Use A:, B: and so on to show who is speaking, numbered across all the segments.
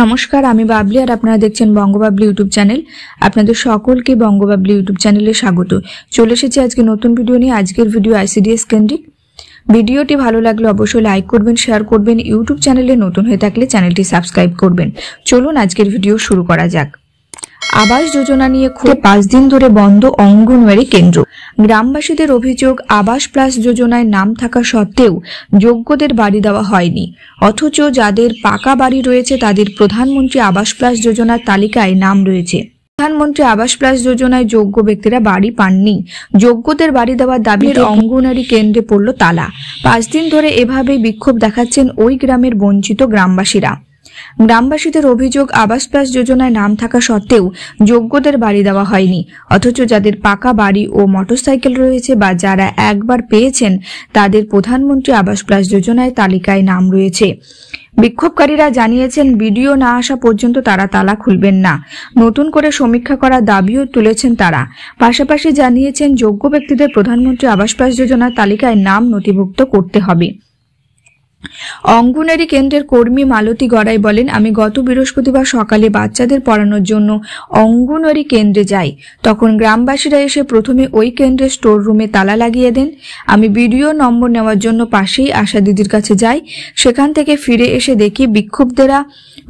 A: নমস্কার আমি বাবলি আর আপনারা দেখছেন বঙ্গবাবলি ইউটিউব চ্যানেল আপনাদের সকলকে বঙ্গবাবলি ইউটিউব চ্যানেলে স্বাগত চলে এসেছি আজকে নতুন ভিডিও নিয়ে আজকের ভিডিও আইসিডিএস কেন্দ্রিক ভিডিওটি ভালো লাগলে অবশ্যই লাইক করবেন শেয়ার করবেন ইউটিউব চ্যানেলে নতুন হয়ে থাকলে চ্যানেলটি সাবস্ক্রাইব করবেন চলুন আজকের ভিডিও শুরু করা যাক আবাস যোজনা নিয়ে খুলে পাঁচ দিন ধরে বন্ধ অঙ্গনওয়ারি কেন্দ্র গ্রামবাসীদের অভিযোগ আবাস প্লাস যোজনায় নাম থাকা সত্ত্বেও যোগ্যদের বাড়ি দেওয়া হয়নি অথচ যাদের পাকা বাড়ি রয়েছে তাদের প্রধানমন্ত্রী আবাস প্লাস যোজনার তালিকায় নাম রয়েছে প্রধানমন্ত্রী আবাস প্লাস যোজনায় যোগ্য ব্যক্তিরা বাড়ি পাননি যোগ্যদের বাড়ি দেওয়ার দাবি অঙ্গনারী কেন্দ্রে পড়ল তালা পাঁচ দিন ধরে এভাবেই বিক্ষোভ দেখাচ্ছেন ওই গ্রামের বঞ্চিত গ্রামবাসীরা গ্রামবাসীদের অভিযোগ আবাস প্লাস যোজনায় নাম থাকা সত্ত্বেও যোগ্যদের বাড়ি দেওয়া হয়নি অথচ যাদের পাকা বাড়ি ও মোটরসাইকেল রয়েছে বা যারা একবার পেয়েছেন তাদের প্রধানমন্ত্রী আবাস প্লাস যোজনায় তালিকায় নাম রয়েছে বিক্ষোভকারীরা জানিয়েছেন ভিডিও না আসা পর্যন্ত তারা তালা খুলবেন না নতুন করে সমীক্ষা করার দাবিও তুলেছেন তারা পাশাপাশি জানিয়েছেন যোগ্য ব্যক্তিদের প্রধানমন্ত্রী আবাস প্লাস যোজনার তালিকায় নাম নথিভুক্ত করতে হবে অঙ্গনারী কেন্দ্রের কর্মী মালতী গড়াই বলেন আমি গত বৃহস্পতিবার সকালে বাচ্চাদের পড়ানোর জন্য অঙ্গনারী কেন্দ্রে যাই তখন গ্রামবাসীরা এসে প্রথমে ওই কেন্দ্রের স্টোর রুমে তালা লাগিয়ে দেন আমি ভিডিও নম্বর নেওয়ার জন্য পাশেই আশা দিদির কাছে যাই সেখান থেকে ফিরে এসে দেখি বিক্ষুব্ধেরা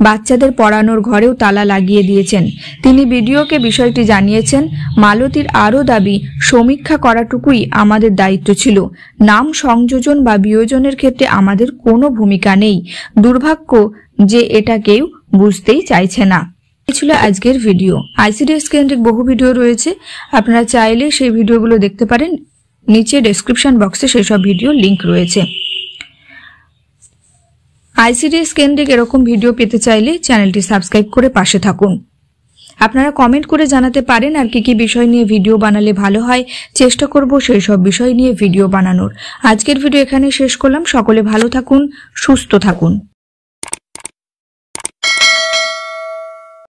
A: বাচ্চাদের পড়ানোর ঘরেও তালা লাগিয়ে দিয়েছেন তিনি ভিডিওকে বিষয়টি জানিয়েছেন মালতীর আরও দাবি সমীক্ষা করাটুকুই আমাদের দায়িত্ব ছিল নাম সংযোজন বা বিয়োজনের ক্ষেত্রে আমাদের কোনো ভূমিকা নেই দুর্ভাগ্য যে এটা কেউ বুঝতেই চাইছে না এই ছিল আজকের ভিডিও আইসিডিএস কেন্দ্রিক বহু ভিডিও রয়েছে আপনারা চাইলে সেই ভিডিওগুলো দেখতে পারেন নিচে ডেসক্রিপশন বক্সে সেসব ভিডিও লিংক রয়েছে আইসিডিএস কেন্দ্রিক এরকম ভিডিও পেতে চাইলে চ্যানেলটি সাবস্ক্রাইব করে পাশে থাকুন আপনারা কমেন্ট করে জানাতে পারেন আর কি কি বিষয় নিয়ে ভিডিও বানালে ভালো হয় চেষ্টা করব সেই সব বিষয় নিয়ে ভিডিও বানানোর আজকের ভিডিও এখানে শেষ করলাম সকলে ভালো থাকুন সুস্থ থাকুন